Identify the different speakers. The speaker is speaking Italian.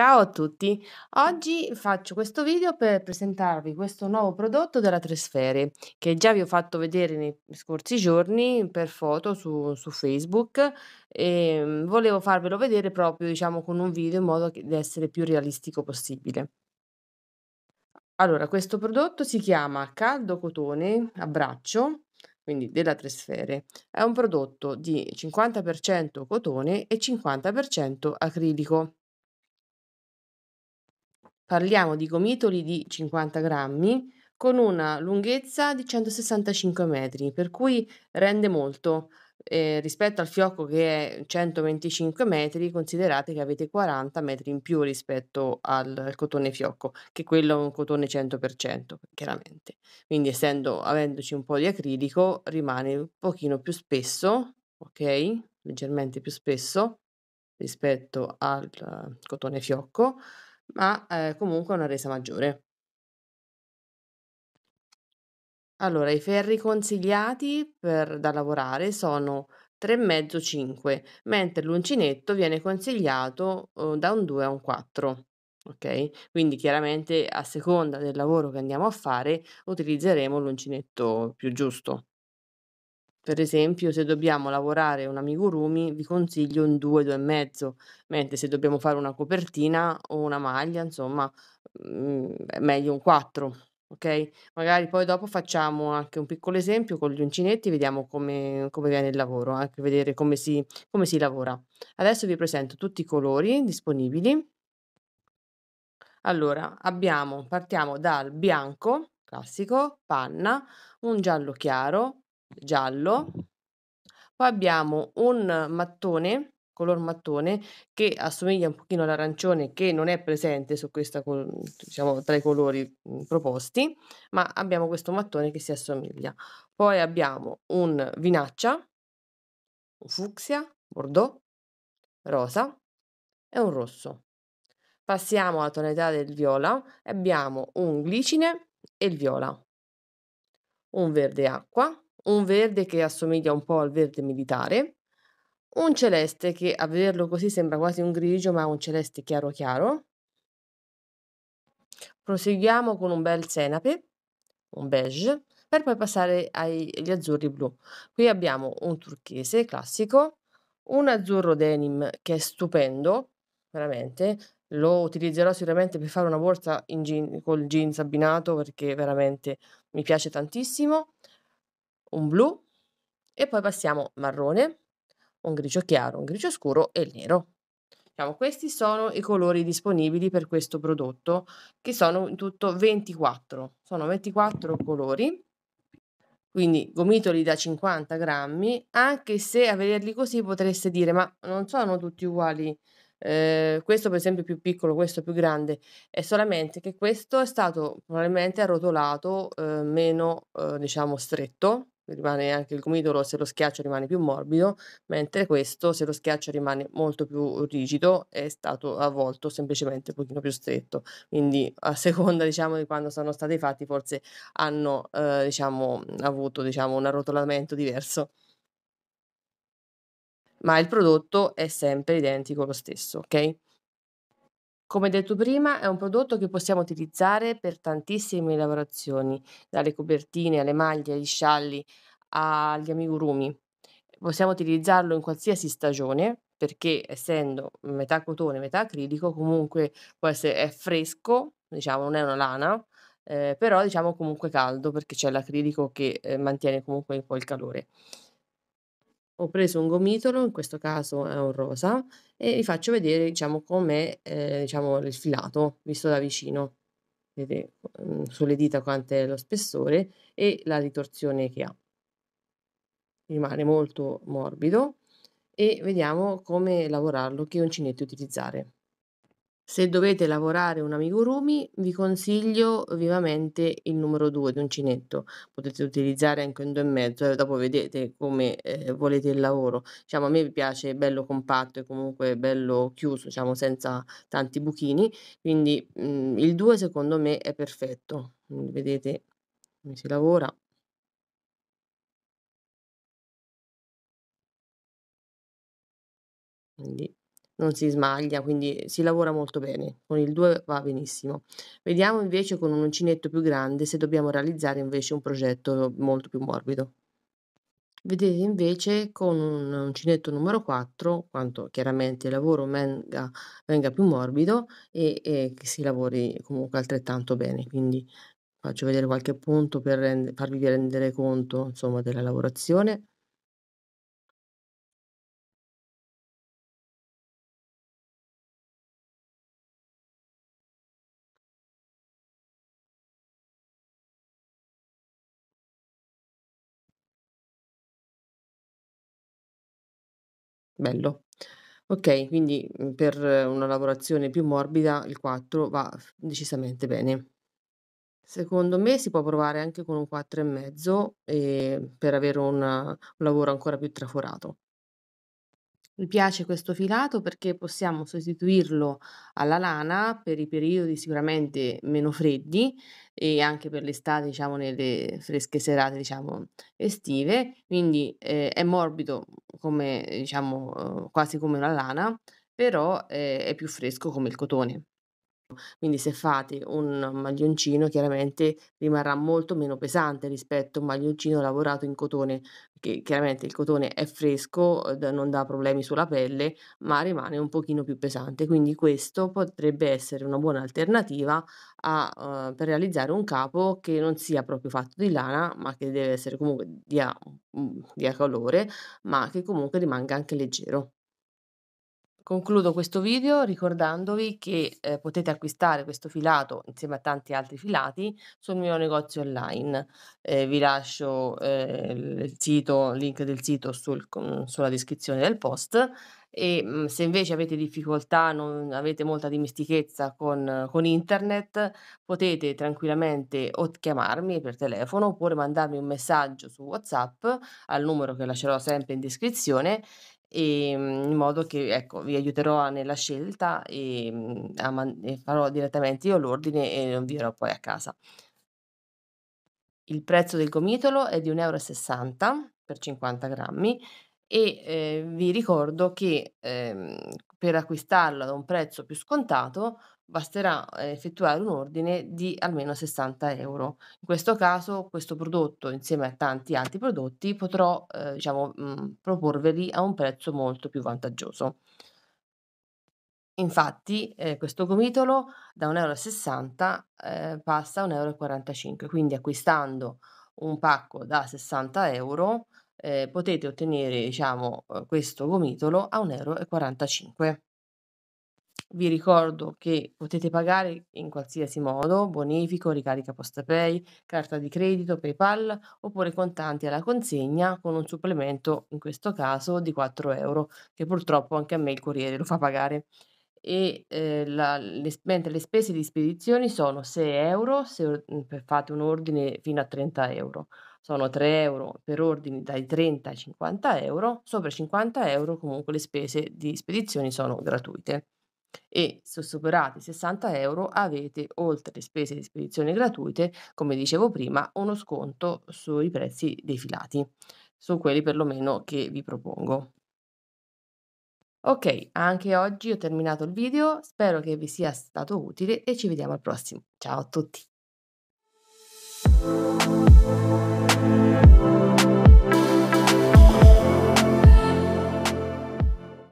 Speaker 1: Ciao a tutti, oggi faccio questo video per presentarvi questo nuovo prodotto della Tresfere che già vi ho fatto vedere nei scorsi giorni per foto su, su Facebook e ehm, volevo farvelo vedere proprio diciamo con un video in modo di essere più realistico possibile. Allora, questo prodotto si chiama caldo cotone a braccio quindi della Tresfere, è un prodotto di 50% cotone e 50% acrilico Parliamo di gomitoli di 50 grammi con una lunghezza di 165 metri, per cui rende molto. Eh, rispetto al fiocco che è 125 metri, considerate che avete 40 metri in più rispetto al, cotone fiocco, che quello è un cotone 100%, chiaramente. Quindi essendo, avendoci un po' di acrilico, rimane un pochino più spesso, ok? Leggermente più spesso rispetto al uh, cotone fiocco ma eh, comunque una resa maggiore. Allora, i ferri consigliati per, da lavorare sono 3,5-5, mentre l'uncinetto viene consigliato eh, da un 2 a un 4. Ok? Quindi chiaramente a seconda del lavoro che andiamo a fare utilizzeremo l'uncinetto più giusto. Per esempio, se dobbiamo lavorare un amigurumi, vi consiglio un 2, 2,5, mentre se dobbiamo fare una copertina o una maglia, insomma, mhmm, è meglio un 4, Ok? magari poi dopo facciamo anche un piccolo esempio con gli uncinetti e vediamo come come viene il lavoro, anche vedere come si come si lavora. Adesso vi presento tutti i colori disponibili. Allora, abbiamo partiamo dal bianco classico, panna, un giallo chiaro, giallo. Poi abbiamo un mattone, color mattone, che assomiglia un pochino all'arancione, che non è presente su questa, diciamo, tra i colori proposti, ma abbiamo questo mattone che si assomiglia. Poi abbiamo un vinaccia, un fucsia, bordeaux, rosa e un rosso. Passiamo alla tonalità del viola abbiamo un glicine e il viola, un verde acqua, un verde che assomiglia un po' al verde militare, un celeste che a vederlo così sembra quasi un grigio, ma un celeste chiaro chiaro. Proseguiamo con un bel senape, un beige, per poi passare agli azzurri blu. Qui abbiamo un turchese classico, un azzurro denim che è stupendo, veramente. Lo utilizzerò sicuramente per fare una borsa in jean, col jeans abbinato perché veramente mi piace tantissimo un blu e poi passiamo marrone, un grigio chiaro, un grigio scuro e il nero. Diciamo, questi sono i colori disponibili per questo prodotto che sono in tutto 24, sono 24 colori. Quindi gomitoli da 50 grammi, anche se a vederli così potreste dire ma non sono tutti uguali eh, questo per esempio è più piccolo, questo più grande, è solamente che questo è stato probabilmente arrotolato eh, meno eh, diciamo stretto rimane anche il gomitolo, se lo schiaccio rimane più morbido, mentre questo se lo schiaccio rimane molto più rigido, è stato avvolto semplicemente un pochino più stretto. Quindi a seconda diciamo di quando sono stati fatti forse hanno eh, diciamo, avuto diciamo, un arrotolamento diverso ma il prodotto è sempre identico lo stesso, ok? Come detto prima, è un prodotto che possiamo utilizzare per tantissime lavorazioni, dalle copertine alle maglie, agli scialli, agli amigurumi. Possiamo utilizzarlo in qualsiasi stagione perché essendo metà cotone, metà acrilico, comunque può essere, è fresco, diciamo, non è una lana, eh, però diciamo comunque caldo perché c'è l'acrilico che eh, mantiene comunque un po' il calore ho preso un gomitolo, in questo caso è un rosa, e vi faccio vedere diciamo com'è eh, diciamo, il filato visto da vicino. Vedete mm, sulle dita quanto è lo spessore e la ritorsione che ha. Rimane molto morbido e vediamo come lavorarlo, che uncinetti utilizzare. Se dovete lavorare un amigurumi, vi consiglio vivamente il numero 2 di uncinetto. Potete utilizzare anche un 2,5, eh, dopo vedete come eh, volete il lavoro. Diciamo, a me piace bello compatto e comunque bello chiuso, diciamo, senza tanti buchini. Quindi mh, mm, il 2 secondo me è perfetto. Quindi vedete come si lavora. Quindi non si smaglia, quindi si lavora molto bene. Con il 2 va benissimo. Vediamo invece con un uncinetto più grande se dobbiamo realizzare invece un progetto molto più morbido. Vedete invece con un uncinetto numero 4 quanto chiaramente il lavoro venga, venga più morbido e, e, che si lavori comunque altrettanto bene. Quindi faccio vedere qualche punto per rende, farvi rendere conto insomma, della lavorazione. Bello. Ok, quindi, mhmm, per una lavorazione più morbida il 4 va decisamente bene. Secondo me si può provare anche con un 4,5 e ehm, per avere un un lavoro ancora più traforato. Mi piace questo filato perché possiamo sostituirlo alla lana per i periodi sicuramente meno freddi e anche per l'estate, diciamo, nelle fresche serate, diciamo, estive. Quindi eh, è morbido come, diciamo, eh, quasi come la lana, però eh, è più fresco come il cotone. Quindi se fate un maglioncino chiaramente rimarrà molto meno pesante rispetto a un maglioncino lavorato in cotone, che chiaramente il cotone è fresco, non dà problemi sulla pelle, ma rimane un pochino più pesante. Quindi questo potrebbe essere una buona alternativa a, uh, per realizzare un capo che non sia proprio fatto di lana, ma che deve essere comunque di mhmm, dia calore, ma che comunque rimanga anche leggero. Concludo questo video ricordandovi che eh, potete acquistare questo filato insieme a tanti altri filati sul mio negozio online. Eh, vi lascio eh, il sito, link del sito sul, sulla descrizione del post e mm, se invece avete difficoltà, non avete molta dimestichezza con, con internet, potete tranquillamente o chiamarmi per telefono oppure mandarmi un messaggio su WhatsApp al numero che lascerò sempre in descrizione e, ehm, in modo che ecco, vi aiuterò nella scelta e, ehm, man- e farò direttamente io l'ordine e lo invierò poi a casa. Il prezzo del gomitolo è di 1,60 euro per 50 grammi e eh, vi ricordo che eh, per acquistarlo ad un prezzo più scontato basterà ehm, effettuare un ordine di almeno 60 euro. In questo caso questo prodotto insieme a tanti altri prodotti potrò eh, diciamo, mh, mhmm, proporveli a un prezzo molto più vantaggioso. Infatti eh, questo gomitolo da 1,60 euro eh, passa a 1,45 euro, quindi acquistando un pacco da 60 euro eh, potete ottenere diciamo, eh, questo gomitolo a 1,45 euro. Vi ricordo che potete pagare in qualsiasi modo, bonifico, ricarica PostaPay, carta di credito, PayPal oppure contanti alla consegna con un supplemento, in questo caso di 4 euro, che purtroppo anche a me il Corriere lo fa pagare. E, eh, la, le, mentre le spese di spedizione sono 6 euro se mm, fate un ordine fino a 30 euro sono 3 euro per ordini dai 30 ai 50 euro, sopra 50 euro comunque le spese di spedizioni sono gratuite e se superate i 60 euro avete, oltre le spese di spedizione gratuite, come dicevo prima, uno sconto sui prezzi dei filati, su quelli perlomeno che vi propongo. Ok, anche oggi ho terminato il video, spero che vi sia stato utile e ci vediamo al prossimo. Ciao a tutti!